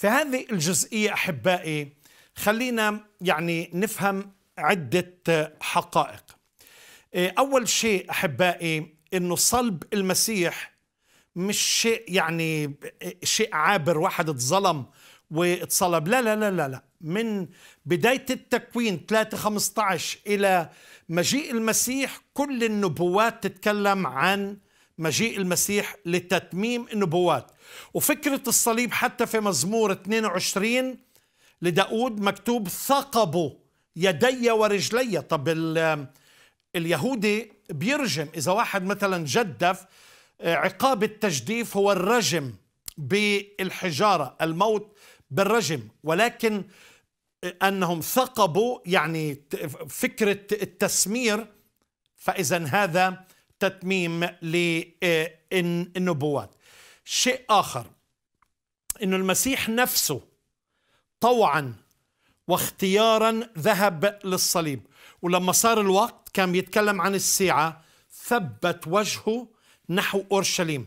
في هذه الجزئية أحبائي خلينا يعني نفهم عدة حقائق إيه، أول شيء أحبائي أنه صلب المسيح مش شيء يعني شيء عابر واحد اتظلم واتصلب لا لا لا لا لا من بداية التكوين 3 15 إلى مجيء المسيح كل النبوات تتكلم عن مجيء المسيح لتتميم النبوات وفكرة الصليب حتى في مزمور 22 لداود مكتوب ثقبوا يدي ورجلي طب اليهودي بيرجم إذا واحد مثلا جدف عقاب التجديف هو الرجم بالحجارة الموت بالرجم ولكن أنهم ثقبوا يعني فكرة التسمير فإذا هذا تتميم للنبوات آه، شيء آخر أن المسيح نفسه طوعا واختيارا ذهب للصليب ولما صار الوقت كان بيتكلم عن الساعة ثبت وجهه نحو أورشليم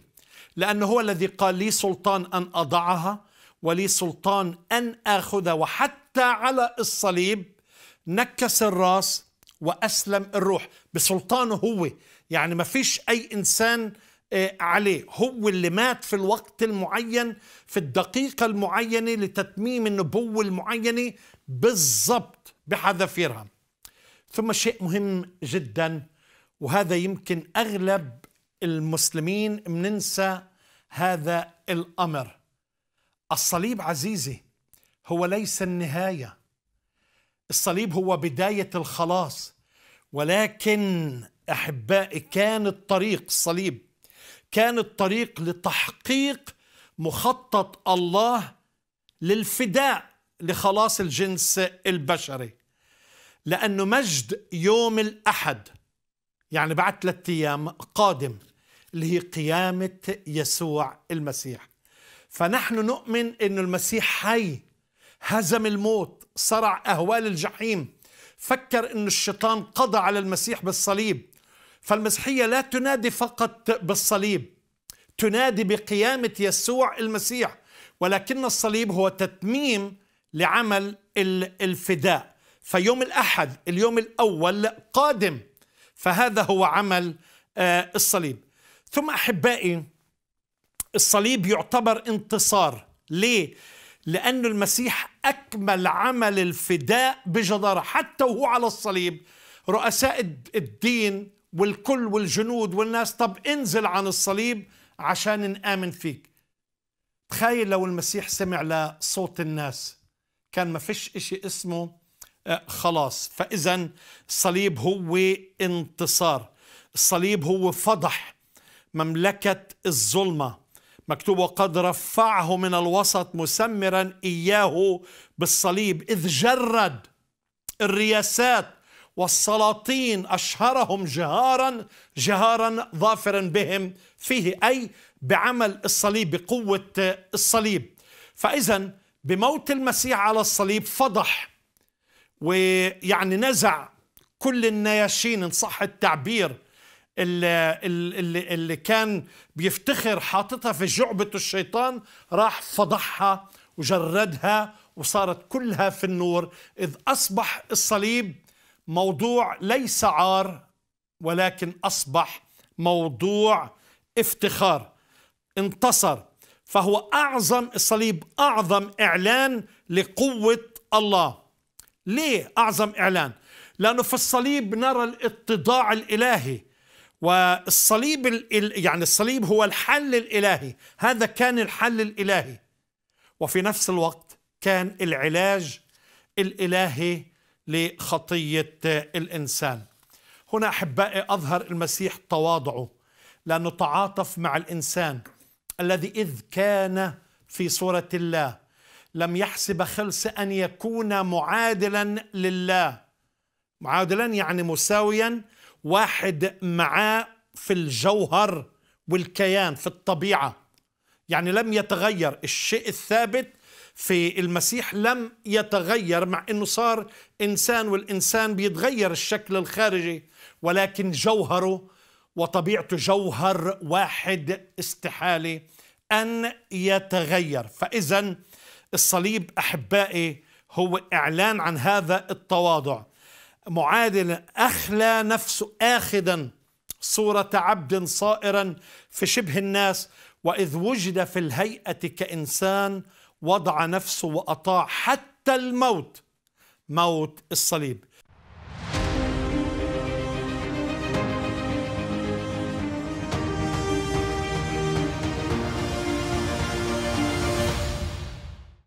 لأنه هو الذي قال لي سلطان أن أضعها ولي سلطان أن أخذها وحتى على الصليب نكس الراس وأسلم الروح بسلطانه هو يعني ما فيش أي إنسان آه، عليه هو اللي مات في الوقت المعين في الدقيقة المعينة لتتميم النبوة المعينة بالضبط بحذافيرها ثم شيء مهم جدا وهذا يمكن أغلب المسلمين بننسى هذا الأمر الصليب عزيزي هو ليس النهاية الصليب هو بداية الخلاص ولكن أحبائي كان الطريق الصليب كان الطريق لتحقيق مخطط الله للفداء لخلاص الجنس البشري لأنه مجد يوم الأحد يعني بعد ثلاثة أيام قادم اللي هي قيامة يسوع المسيح فنحن نؤمن أن المسيح حي هزم الموت صرع أهوال الجحيم فكر أن الشيطان قضى على المسيح بالصليب فالمسيحية لا تنادي فقط بالصليب تنادي بقيامة يسوع المسيح ولكن الصليب هو تتميم لعمل الفداء فيوم الأحد اليوم الأول قادم فهذا هو عمل آه، الصليب ثم أحبائي الصليب يعتبر انتصار ليه؟ لأن المسيح أكمل عمل الفداء بجدارة حتى وهو على الصليب رؤساء الدين والكل والجنود والناس طب انزل عن الصليب عشان نآمن فيك تخيل لو المسيح سمع لصوت الناس كان ما فيش إشي اسمه آه، خلاص فإذا الصليب هو انتصار الصليب هو فضح مملكة الظلمة مكتوب وقد رفعه من الوسط مسمرا إياه بالصليب إذ جرد الرياسات والسلاطين أشهرهم جهارا جهارا ظافرا بهم فيه أي بعمل الصليب بقوة الصليب فإذا بموت المسيح على الصليب فضح ويعني نزع كل النياشين إن صح التعبير اللي, اللي, اللي كان بيفتخر حاططها في جعبة الشيطان راح فضحها وجردها وصارت كلها في النور إذ أصبح الصليب موضوع ليس عار ولكن أصبح موضوع افتخار انتصر فهو أعظم الصليب أعظم إعلان لقوة الله ليه أعظم إعلان؟ لأنه في الصليب نرى الاتضاع الإلهي والصليب ال... يعني الصليب هو الحل الالهي هذا كان الحل الالهي وفي نفس الوقت كان العلاج الالهي لخطيه الانسان هنا احبائي اظهر المسيح تواضعه لانه تعاطف مع الانسان الذي اذ كان في صوره الله لم يحسب خلص ان يكون معادلا لله معادلا يعني مساويا واحد معاه في الجوهر والكيان في الطبيعه يعني لم يتغير الشيء الثابت في المسيح لم يتغير مع انه صار انسان والانسان بيتغير الشكل الخارجي ولكن جوهره وطبيعته جوهر واحد استحاله ان يتغير فاذا الصليب احبائي هو اعلان عن هذا التواضع معادل أخلى نفسه آخدا صورة عبد صائرا في شبه الناس وإذ وجد في الهيئة كإنسان وضع نفسه وأطاع حتى الموت موت الصليب